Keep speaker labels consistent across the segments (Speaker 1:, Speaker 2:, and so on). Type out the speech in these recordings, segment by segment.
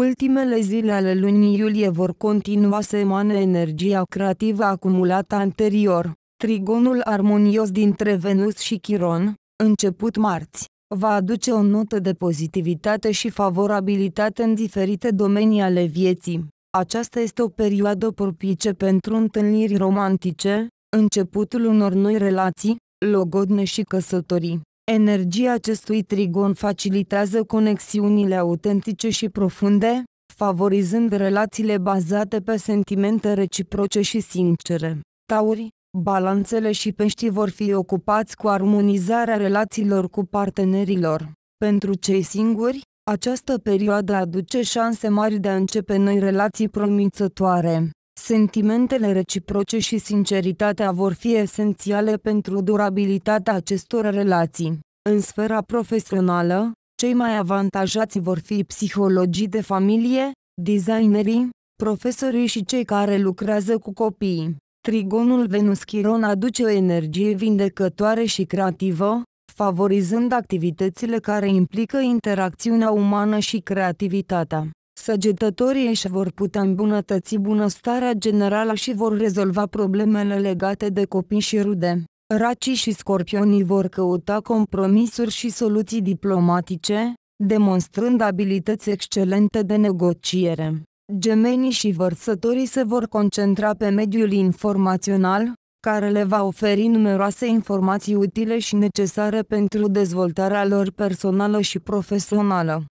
Speaker 1: Ultimele zile ale lunii iulie vor continua să emane energia creativă acumulată anterior. Trigonul armonios dintre Venus și Chiron, început marți, va aduce o notă de pozitivitate și favorabilitate în diferite domenii ale vieții. Aceasta este o perioadă propice pentru întâlniri romantice, începutul unor noi relații, logodne și căsătorii. Energia acestui trigon facilitează conexiunile autentice și profunde, favorizând relațiile bazate pe sentimente reciproce și sincere. Tauri, balanțele și peștii vor fi ocupați cu armonizarea relațiilor cu partenerilor. Pentru cei singuri, această perioadă aduce șanse mari de a începe noi relații promițătoare. Sentimentele reciproce și sinceritatea vor fi esențiale pentru durabilitatea acestor relații. În sfera profesională, cei mai avantajați vor fi psihologii de familie, designerii, profesorii și cei care lucrează cu copiii. Trigonul Venus-Chiron aduce o energie vindecătoare și creativă, favorizând activitățile care implică interacțiunea umană și creativitatea. Săgetătorii își vor putea îmbunătăți bunăstarea generală și vor rezolva problemele legate de copii și rude. Racii și scorpionii vor căuta compromisuri și soluții diplomatice, demonstrând abilități excelente de negociere. Gemenii și vărsătorii se vor concentra pe mediul informațional, care le va oferi numeroase informații utile și necesare pentru dezvoltarea lor personală și profesională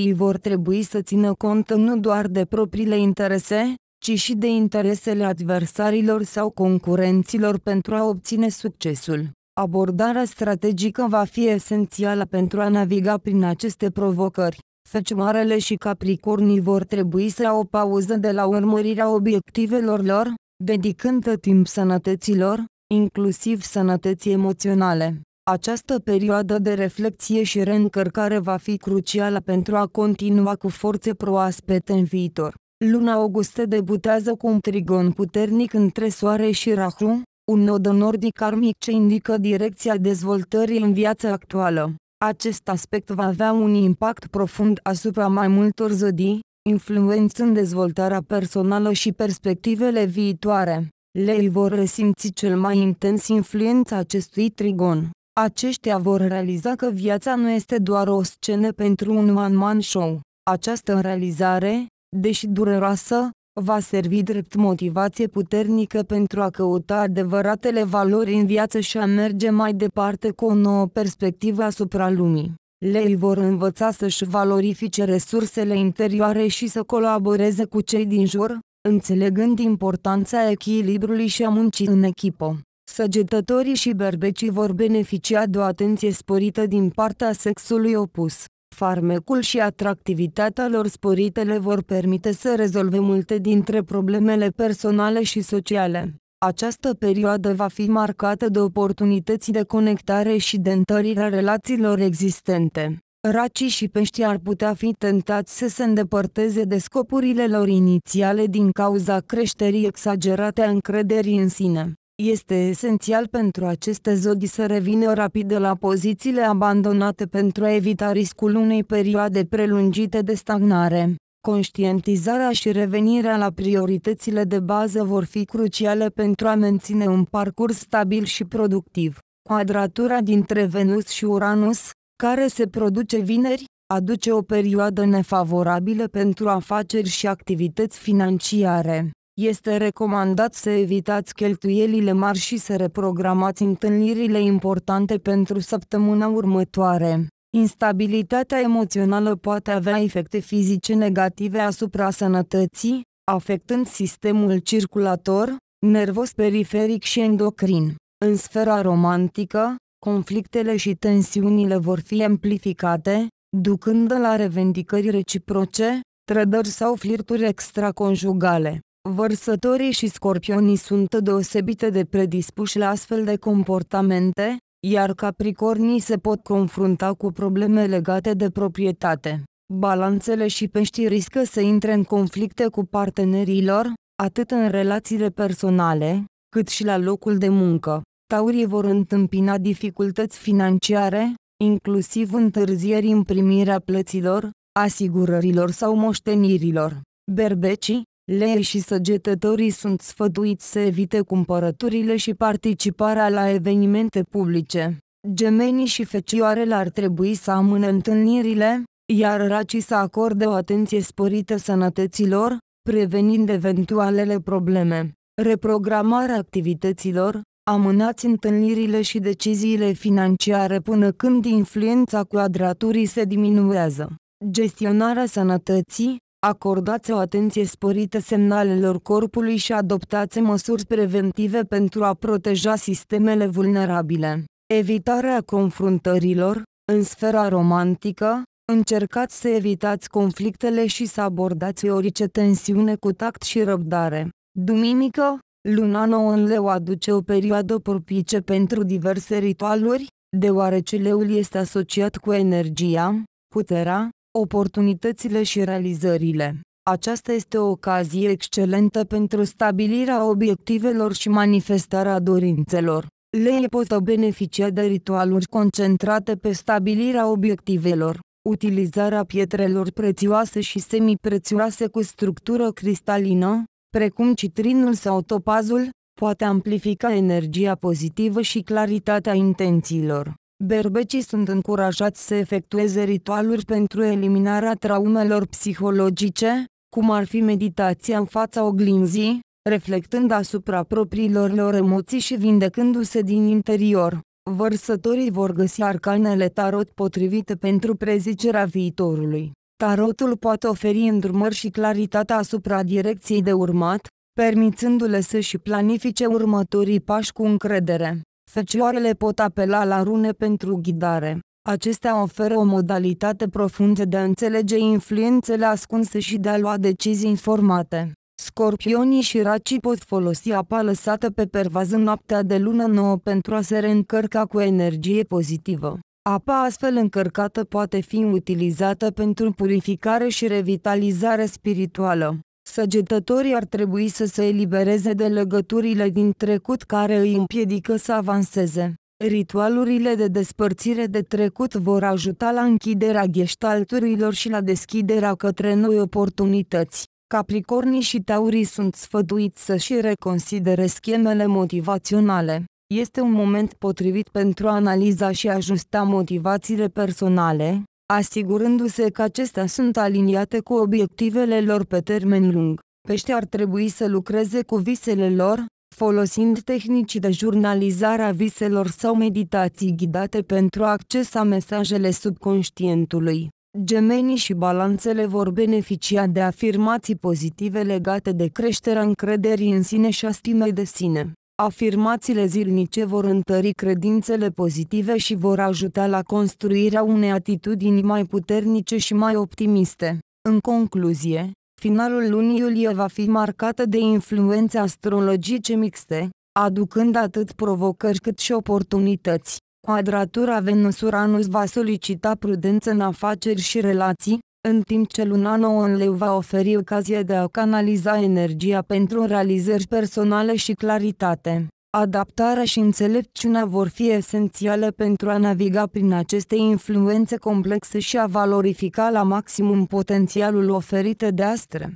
Speaker 1: îi vor trebui să țină cont nu doar de propriile interese, ci și de interesele adversarilor sau concurenților pentru a obține succesul. Abordarea strategică va fi esențială pentru a naviga prin aceste provocări. Fecioarele și capricornii vor trebui să au o pauză de la urmărirea obiectivelor lor, dedicând timp sănătăților, inclusiv sănătății emoționale. Această perioadă de reflexie și reîncărcare va fi crucială pentru a continua cu forțe proaspete în viitor. Luna Auguste debutează cu un trigon puternic între Soare și Rahu, un nod nordic karmic ce indică direcția dezvoltării în viața actuală. Acest aspect va avea un impact profund asupra mai multor zodii, influențând dezvoltarea personală și perspectivele viitoare. Lei vor resimți cel mai intens influența acestui trigon. Aceștia vor realiza că viața nu este doar o scenă pentru un one-man show. Această realizare, deși dureroasă, va servi drept motivație puternică pentru a căuta adevăratele valori în viață și a merge mai departe cu o nouă perspectivă asupra lumii. Le îi vor învăța să-și valorifice resursele interioare și să colaboreze cu cei din jur, înțelegând importanța echilibrului și a muncii în echipă. Săgetătorii și berbecii vor beneficia de o atenție sporită din partea sexului opus. Farmecul și atractivitatea lor sporite le vor permite să rezolve multe dintre problemele personale și sociale. Această perioadă va fi marcată de oportunități de conectare și de întărirea relațiilor existente. Racii și peștii ar putea fi tentați să se îndepărteze de scopurile lor inițiale din cauza creșterii exagerate a încrederii în sine. Este esențial pentru aceste zodii să revină rapid de la pozițiile abandonate pentru a evita riscul unei perioade prelungite de stagnare. Conștientizarea și revenirea la prioritățile de bază vor fi cruciale pentru a menține un parcurs stabil și productiv. Quadratura dintre Venus și Uranus, care se produce vineri, aduce o perioadă nefavorabilă pentru afaceri și activități financiare. Este recomandat să evitați cheltuielile mari și să reprogramați întâlnirile importante pentru săptămâna următoare. Instabilitatea emoțională poate avea efecte fizice negative asupra sănătății, afectând sistemul circulator, nervos periferic și endocrin. În sfera romantică, conflictele și tensiunile vor fi amplificate, ducând la revendicări reciproce, trădări sau flirturi extraconjugale. Vărsătorii și scorpionii sunt deosebite de predispuși la astfel de comportamente, iar capricornii se pot confrunta cu probleme legate de proprietate. Balanțele și peștii riscă să intre în conflicte cu partenerii lor, atât în relațiile personale, cât și la locul de muncă. Taurii vor întâmpina dificultăți financiare, inclusiv întârzieri în primirea plăților, asigurărilor sau moștenirilor. Berbecii, Lei și săgetătorii sunt sfătuiți să evite cumpărăturile și participarea la evenimente publice. Gemenii și fecioarele ar trebui să amână întâlnirile, iar racii să acorde o atenție sporită sănătăților, prevenind eventualele probleme. Reprogramarea activităților, amânați întâlnirile și deciziile financiare până când influența cuadraturii se diminuează. Gestionarea sănătății, acordați o atenție sporită semnalelor corpului și adoptați măsuri preventive pentru a proteja sistemele vulnerabile. Evitarea confruntărilor, în sfera romantică, încercați să evitați conflictele și să abordați orice tensiune cu tact și răbdare. Duminică, luna nouă în leu aduce o perioadă propice pentru diverse ritualuri, deoarece leul este asociat cu energia, puterea, oportunitățile și realizările. Aceasta este o ocazie excelentă pentru stabilirea obiectivelor și manifestarea dorințelor. Lei pot beneficia de ritualuri concentrate pe stabilirea obiectivelor. Utilizarea pietrelor prețioase și semiprețioase cu structură cristalină, precum citrinul sau topazul, poate amplifica energia pozitivă și claritatea intențiilor. Berbecii sunt încurajați să efectueze ritualuri pentru eliminarea traumelor psihologice, cum ar fi meditația în fața oglinzii, reflectând asupra propriilor lor emoții și vindecându-se din interior. Vărsătorii vor găsi arcanele tarot potrivite pentru prezicerea viitorului. Tarotul poate oferi îndrumări și claritatea asupra direcției de urmat, permițându-le să-și planifice următorii pași cu încredere. Fecioarele pot apela la rune pentru ghidare. Acestea oferă o modalitate profundă de a înțelege influențele ascunse și de a lua decizii informate. Scorpionii și racii pot folosi apa lăsată pe pervaz în noaptea de lună nouă pentru a se reîncărca cu energie pozitivă. Apa astfel încărcată poate fi utilizată pentru purificare și revitalizare spirituală. Săgetătorii ar trebui să se elibereze de legăturile din trecut care îi împiedică să avanseze. Ritualurile de despărțire de trecut vor ajuta la închiderea gheștalturilor și la deschiderea către noi oportunități. Capricornii și taurii sunt sfăduiți să-și reconsidere schemele motivaționale. Este un moment potrivit pentru a analiza și ajusta motivațiile personale, asigurându-se că acestea sunt aliniate cu obiectivele lor pe termen lung. Pește ar trebui să lucreze cu visele lor, folosind tehnici de jurnalizare a viselor sau meditații ghidate pentru a accesa mesajele subconștientului. Gemenii și balanțele vor beneficia de afirmații pozitive legate de creșterea încrederii în sine și a stimei de sine. Afirmațiile zilnice vor întări credințele pozitive și vor ajuta la construirea unei atitudini mai puternice și mai optimiste. În concluzie, finalul lunii iulie va fi marcată de influențe astrologice mixte, aducând atât provocări cât și oportunități. Quadratura Venus-Uranus va solicita prudență în afaceri și relații, în timp ce luna nouă în leu va oferi ocazie de a canaliza energia pentru realizări personale și claritate. Adaptarea și înțelepciunea vor fi esențiale pentru a naviga prin aceste influențe complexe și a valorifica la maximum potențialul oferit de astre.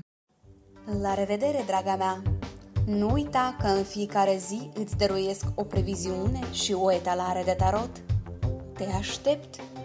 Speaker 1: La revedere, draga mea! Nu uita că în fiecare zi îți dăruiesc o previziune și o etalare de tarot. Te aștept!